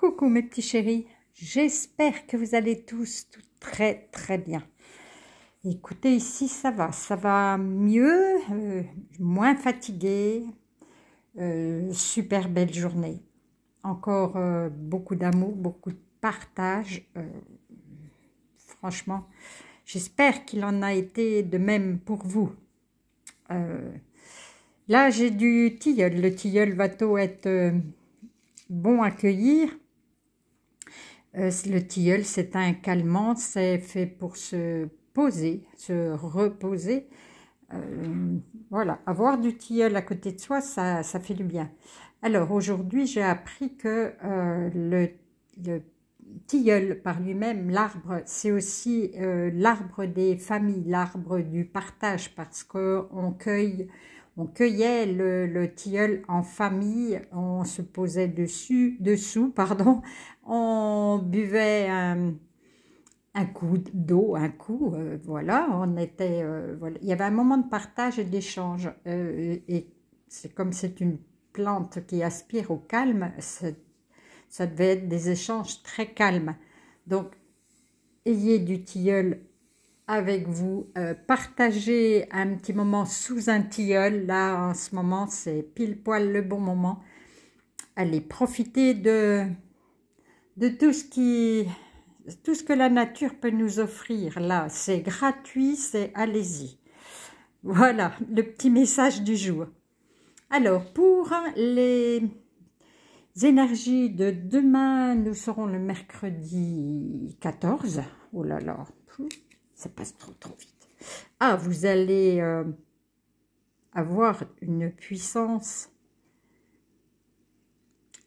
Coucou mes petits chéris, j'espère que vous allez tous très très bien. Écoutez, ici ça va, ça va mieux, euh, moins fatigué, euh, super belle journée. Encore euh, beaucoup d'amour, beaucoup de partage. franchement, j'espère qu'il en a été de même pour vous. là, j'ai du tilleul. Le tilleul va tôt être bon à cueillir euh, le tilleul, c'est un calmant, c'est fait pour se poser, se reposer. Euh, voilà, avoir du tilleul à côté de soi, ça, ça fait du bien. Alors aujourd'hui, j'ai appris que euh, le, le, tilleul par lui-même, l'arbre, c'est aussi l'arbre des familles, l'arbre du partage, parce qu'on cueille on cueillait le, tilleul en famille, on se posait dessus, dessous, pardon, on buvait un, coup d'eau, un coup, euh, voilà, on était, euh, il y avait un moment de partage et d'échange. Euh, et c'est comme c'est une plante qui aspire au calme, ça devait être des échanges très calmes. Donc, ayez du tilleul avec vous, euh, partager un petit moment sous un tilleul. Là, en ce moment, c'est pile poil le bon moment. Allez, profiter de, de tout ce qui tout ce que la nature peut nous offrir là, c'est gratuit, c'est allez-y. Voilà le petit message du jour. Alors, pour les énergies de demain, nous serons le mercredi 14. Oh là là, ça passe trop, trop vite. Ah, vous allez euh, avoir une puissance.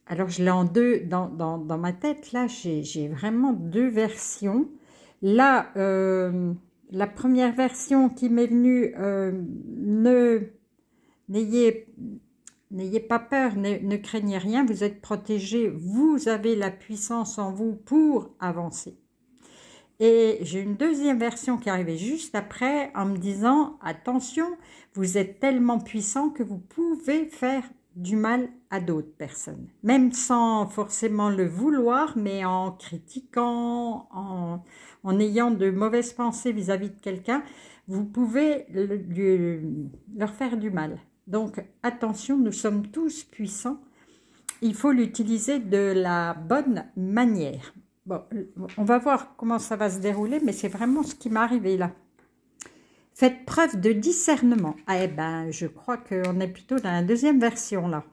Alors, je l'ai en deux, dans, dans, dans, ma tête, là, j'ai vraiment deux versions. Là, euh, la première version qui m'est venue, euh, ne n'ayez N'ayez pas peur, ne, craignez rien, vous êtes protégé, vous avez la puissance en vous pour avancer. Et j'ai une deuxième version qui arrivait juste après en me disant attention, vous êtes tellement puissant que vous pouvez faire du mal à d'autres personnes, même sans forcément le vouloir, mais en critiquant, en, ayant de mauvaises pensées vis-à-vis de quelqu'un, vous pouvez leur faire du mal. Donc attention, nous sommes tous puissants, il faut l'utiliser de la bonne manière. Bon, on va voir comment ça va se dérouler, mais c'est vraiment ce qui m'est arrivé là. Faites preuve de discernement. Ah, eh ben, je crois qu'on est plutôt dans la deuxième version là.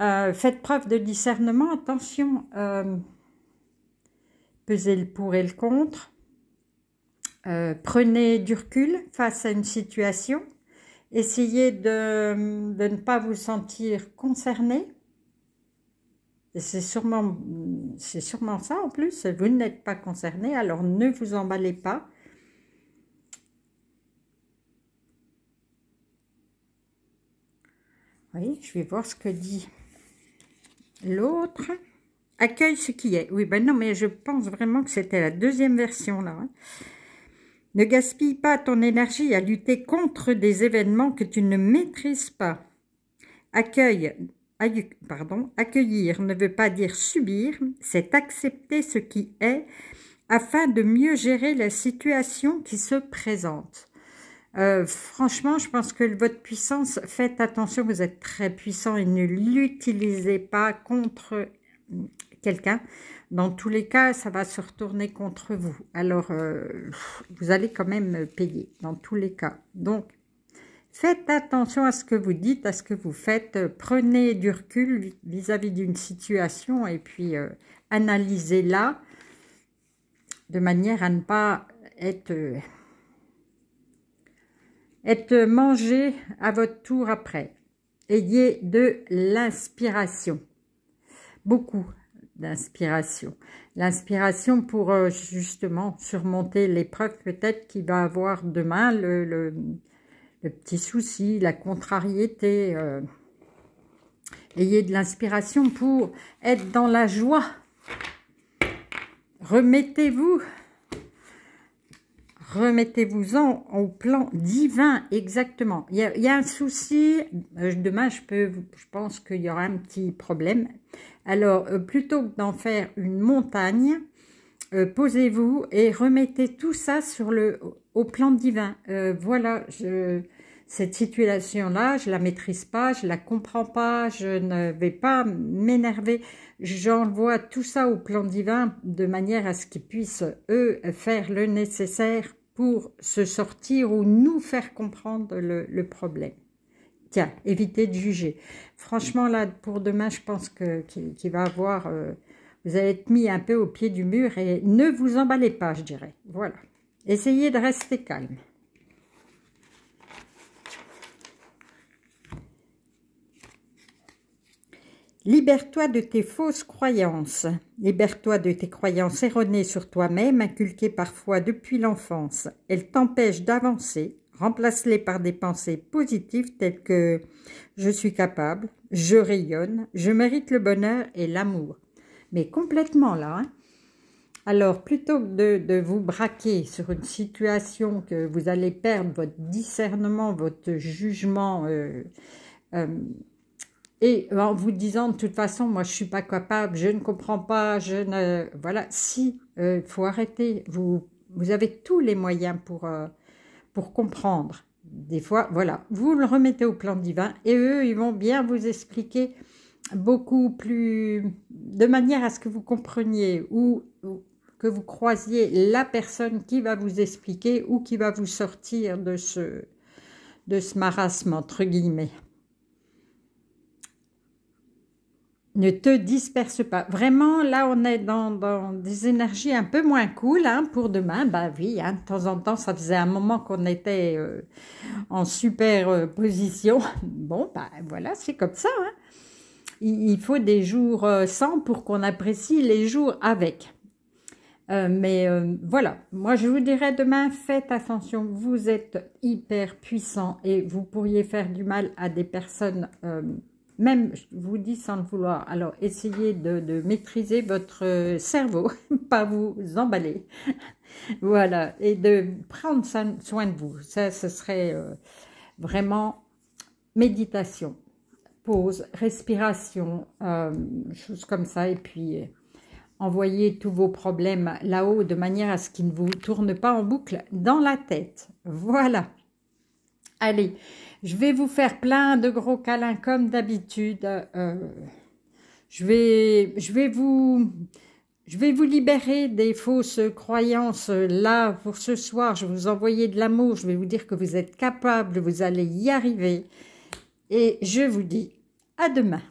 Euh, faites preuve de discernement, attention, euh, pesez le pour et le contre, euh, prenez du recul face à une situation, essayez de, de ne pas vous sentir concerné, c'est sûrement c'est sûrement ça en plus. Vous n'êtes pas concerné, alors ne vous emballez pas. Oui, je vais voir ce que dit l'autre. Accueille ce qui est. Oui, ben non, mais je pense vraiment que c'était la deuxième version là. Hein. Ne gaspille pas ton énergie à lutter contre des événements que tu ne maîtrises pas. Accueille pardon, accueillir ne veut pas dire subir, c'est accepter ce qui est afin de mieux gérer la situation qui se présente. Euh, franchement, je pense que votre puissance, faites attention, vous êtes très puissant et ne l'utilisez pas contre quelqu'un. Dans tous les cas, ça va se retourner contre vous. Alors, euh, vous allez quand même payer, dans tous les cas. Donc, Faites attention à ce que vous dites, à ce que vous faites. Prenez du recul vis-à-vis d'une situation et puis euh, analysez-la de manière à ne pas être, euh, être mangé à votre tour après. Ayez de l'inspiration, beaucoup d'inspiration. L'inspiration pour euh, justement surmonter l'épreuve peut-être qu'il va avoir demain, le le petit souci, la contrariété. Euh, ayez de l'inspiration pour être dans la joie. Remettez-vous. Remettez-vous-en au plan divin, exactement. Il y, a, il y a un souci, euh, demain je, peux, je pense qu'il y aura un petit problème. Alors, euh, plutôt que d'en faire une montagne, euh, posez-vous et remettez tout ça sur le, au plan divin. Euh, voilà, je, cette situation-là, je la maîtrise pas, je la comprends pas, je ne vais pas m'énerver. J'envoie tout ça au plan divin de manière à ce qu'ils puissent, eux, faire le nécessaire pour se sortir ou nous faire comprendre le, problème. Tiens, évitez de juger. Franchement, là, pour demain, je pense qu'il qu va avoir... Euh, vous allez être mis un peu au pied du mur et ne vous emballez pas, je dirais. Voilà. Essayez de rester calme. Libère-toi de tes fausses croyances. Libère-toi de tes croyances erronées sur toi-même, inculquées parfois depuis l'enfance. Elles t'empêchent d'avancer. Remplace-les par des pensées positives telles que je suis capable, je rayonne, je mérite le bonheur et l'amour mais complètement là. Hein. Alors, plutôt que de, vous braquer sur une situation que vous allez perdre votre discernement, votre jugement, euh, euh, et en vous disant de toute façon, moi je ne suis pas capable, je ne comprends pas, je ne... Voilà, si, il euh, faut arrêter, vous, vous avez tous les moyens pour, pour comprendre. Des fois, voilà, vous le remettez au plan divin et eux, ils vont bien vous expliquer beaucoup plus de manière à ce que vous compreniez ou, que vous croisiez la personne qui va vous expliquer ou qui va vous sortir de ce, de ce marasme, entre guillemets. ne te disperse pas. Vraiment, là, on est dans, des énergies un peu moins cool hein, pour demain. Ben oui, hein, de temps en temps, ça faisait un moment qu'on était euh, en super euh, position. Bon, ben voilà, c'est comme ça. Hein il faut des jours euh, sans pour qu'on apprécie les jours avec. Euh, mais euh, voilà, moi je vous dirais demain, faites attention, vous êtes hyper puissant et vous pourriez faire du mal à des personnes, même, je vous dis sans le vouloir. Alors essayez de, de maîtriser votre cerveau, pas vous emballer. voilà, et de prendre soin de vous. Ça, ce serait vraiment méditation pause, respiration, euh, choses comme ça. Et puis, euh, envoyez tous vos problèmes là-haut de manière à ce qu'ils ne vous tournent pas en boucle dans la tête. Voilà. Allez, je vais vous faire plein de gros câlins comme d'habitude. Euh, je, vais, je, vais vous, je vais vous libérer des fausses croyances. Là, pour ce soir, je vais vous envoyer de l'amour. Je vais vous dire que vous êtes capable, vous allez y arriver et je vous dis à demain.